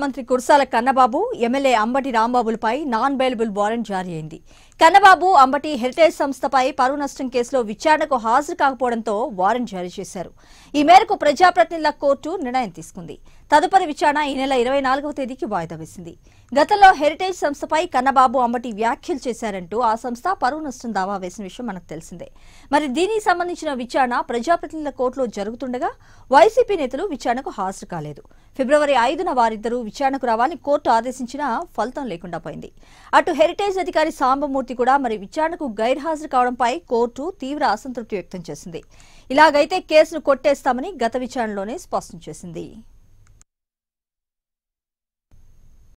మంత్రి కుర్సాల కన్నబాబు ఎమ్మెల్యే అంబటి రాంబాబులపై non bailable warrant జారీ అయింది కన్నబాబు అంబటి హెరిటేజ్ సంస్థపై పరువు నష్టం కేసులో విచారణకు హాజరు కాకపోవడంతో వారెంట్ జారీ చేశారు ఈ మేరకు ప్రజాప్రతినిధుల కోర్టు నిర్ణయం తీసుకుంది తదుపరి విచారణ ఈ నెల ఇరవై నాలుగవ తేదీకి వాయిదా వేసింది గతంలో హెరిటేజ్ సంస్థపై కన్నబాబు అంబటి వ్యాఖ్యలు చేశారంటూ ఆ సంస్థ పరువు నష్టం దావా వేసిన విషయం మనకు తెలిసిందే మరి దీనికి సంబంధించిన విచారణ ప్రజాప్రతినిధుల కోర్టులో జరుగుతుండగా వైసీపీ నేతలు విచారణకు హాజరు కాలేదు ఫిబ్రవరి ఐదున వారిద్దరూ విచారణకు రావాలని కోర్టు ఆదేశించినా ఫలితం లేకుండా పోయింది అటు హెరిటేజ్ అధికారి సాంబమూర్తి కూడా మరి విచారణకు గైర్హాజరు కావడంపై కోర్టు తీవ్ర అసంతృప్తి వ్యక్తం చేసింది ఇలాగైతే కేసును కొట్టేస్తామని గత విచారణలోనే స్పష్టం చేసింది